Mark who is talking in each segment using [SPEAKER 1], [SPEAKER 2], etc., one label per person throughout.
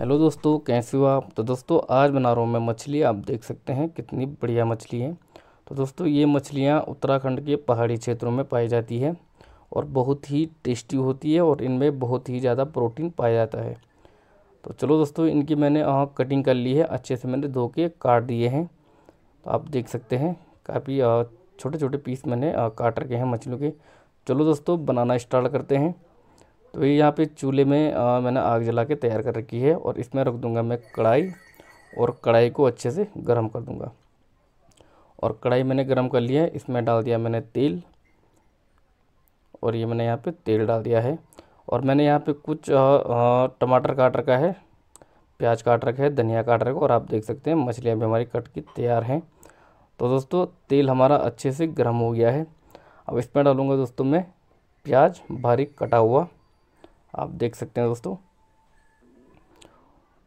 [SPEAKER 1] hello दोस्तों कैसे हो आप तो दोस्तों आज बना रहा हूँ मैं मछली आप देख सकते हैं कितनी बढ़िया मछली है तो दोस्तों ये मछलियाँ उत्तराखंड के पहाड़ी क्षेत्रों में पाई जाती है और बहुत ही टेस्टी होती है और इनमें बहुत ही ज़्यादा प्रोटीन पाया जाता है तो चलो दोस्तों इनकी मैंने कटिंग कर ली है अच्छे से मैंने धो के काट दिए हैं तो आप देख सकते हैं काफ़ी छोटे छोटे पीस मैंने काट रखे हैं मछलियों के चलो दोस्तों बनाना स्टार्ट करते हैं तो ये यहाँ पे चूल्हे में आ, मैंने आग जला के तैयार कर रखी है और इसमें रख दूँगा मैं कढ़ाई और कढ़ाई को अच्छे से गर्म कर दूँगा और कढ़ाई मैंने गर्म कर लिया है इसमें डाल दिया मैंने तेल और ये मैंने यहाँ पे तेल डाल दिया है और मैंने यहाँ पे कुछ टमाटर काट रखा है प्याज काट रखा है धनिया काट रखा है और आप देख सकते हैं मछलियाँ भी हमारी कट की तैयार हैं तो दोस्तों तेल हमारा अच्छे से गर्म हो गया है अब इसमें डालूँगा दोस्तों मैं प्याज बारीक कटा हुआ आप देख सकते हैं दोस्तों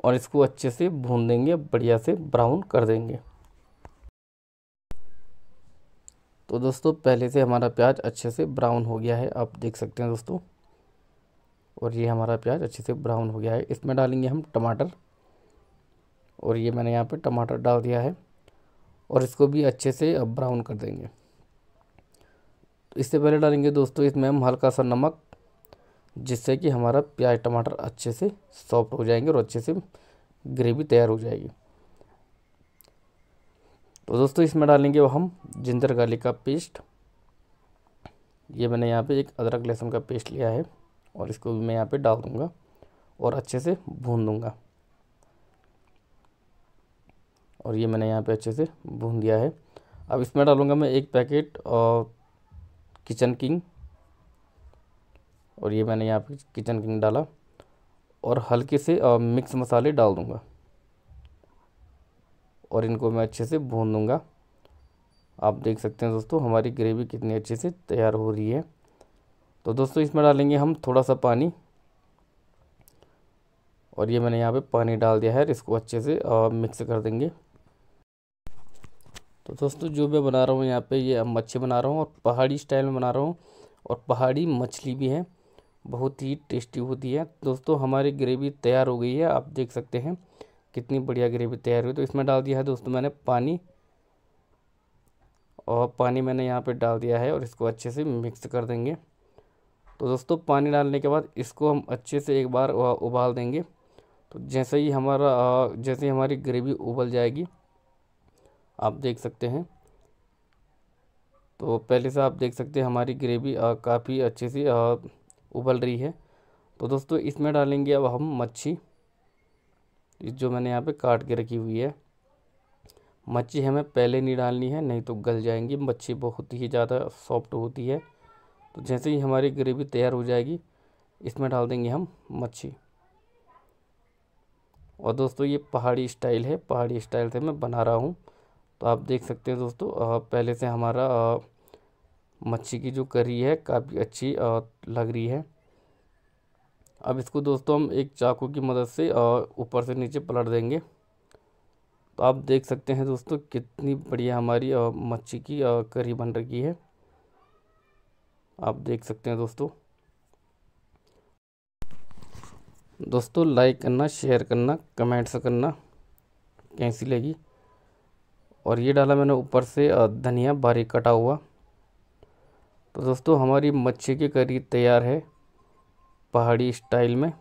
[SPEAKER 1] और इसको अच्छे से भून देंगे बढ़िया से ब्राउन कर देंगे तो दोस्तों पहले से हमारा प्याज अच्छे से ब्राउन हो गया है आप देख सकते हैं दोस्तों और ये हमारा प्याज अच्छे से ब्राउन हो गया है इसमें डालेंगे हम टमाटर और ये मैंने यहाँ पे टमाटर डाल दिया है और इसको भी अच्छे से अब ब्राउन कर देंगे तो इससे पहले डालेंगे दोस्तों इसमें हम हल्का सा नमक जिससे कि हमारा प्याज टमाटर अच्छे से सॉफ्ट हो जाएंगे और अच्छे से ग्रेवी तैयार हो जाएगी तो दोस्तों इसमें डालेंगे हम जिंजर गार्लिक का पेस्ट ये मैंने यहाँ पे एक अदरक लहसुन का पेस्ट लिया है और इसको भी मैं यहाँ पे डाल दूँगा और अच्छे से भून दूँगा और ये मैंने यहाँ पे अच्छे से भून दिया है अब इसमें डालूँगा मैं एक पैकेट और किचन किंग और ये मैंने यहाँ पे किचन किंग डाला और हल्के से आ, मिक्स मसाले डाल दूँगा और इनको मैं अच्छे से भून दूँगा आप देख सकते हैं दोस्तों हमारी ग्रेवी कितनी अच्छे से तैयार हो रही है तो दोस्तों इसमें डालेंगे हम थोड़ा सा पानी और ये मैंने यहाँ पे पानी डाल दिया है इसको अच्छे से आ, मिक्स कर देंगे तो दोस्तों जो मैं बना रहा हूँ यहाँ पे ये मच्छी बना रहा हूँ और पहाड़ी स्टाइल में बना रहा हूँ और पहाड़ी मछली भी है बहुत ही टेस्टी होती है दोस्तों हमारी ग्रेवी तैयार हो गई है आप देख सकते हैं कितनी बढ़िया ग्रेवी तैयार हुई तो इसमें डाल दिया है दोस्तों मैंने पानी और पानी मैंने यहाँ पे डाल दिया है और इसको अच्छे से मिक्स कर देंगे तो दोस्तों पानी डालने के बाद इसको हम अच्छे से एक बार उबाल देंगे तो जैसे ही हमारा जैसे ही हमारी ग्रेवी उबल जाएगी आप देख सकते हैं तो पहले से आप देख सकते हैं हमारी ग्रेवी काफ़ी अच्छे से उबल रही है तो दोस्तों इसमें डालेंगे अब हम मच्छी जो मैंने यहाँ पे काट के रखी हुई है मच्छी हमें पहले नहीं डालनी है नहीं तो गल जाएंगी मच्छी बहुत ही ज़्यादा सॉफ्ट होती है तो जैसे ही हमारी ग्रेवी तैयार हो जाएगी इसमें डाल देंगे हम मच्छी और दोस्तों ये पहाड़ी स्टाइल है पहाड़ी स्टाइल से मैं बना रहा हूँ तो आप देख सकते हैं दोस्तों पहले से हमारा मच्छी की जो करी है काफ़ी अच्छी लग रही है अब इसको दोस्तों हम एक चाकू की मदद से ऊपर से नीचे पलट देंगे तो आप देख सकते हैं दोस्तों कितनी बढ़िया हमारी मच्छी की करी बन रही है आप देख सकते हैं दोस्तों दोस्तों लाइक करना शेयर करना कमेंट्स करना कैसी लगी और ये डाला मैंने ऊपर से धनिया बारीक कटा हुआ तो दोस्तों हमारी मच्छी की करी तैयार है पहाड़ी स्टाइल में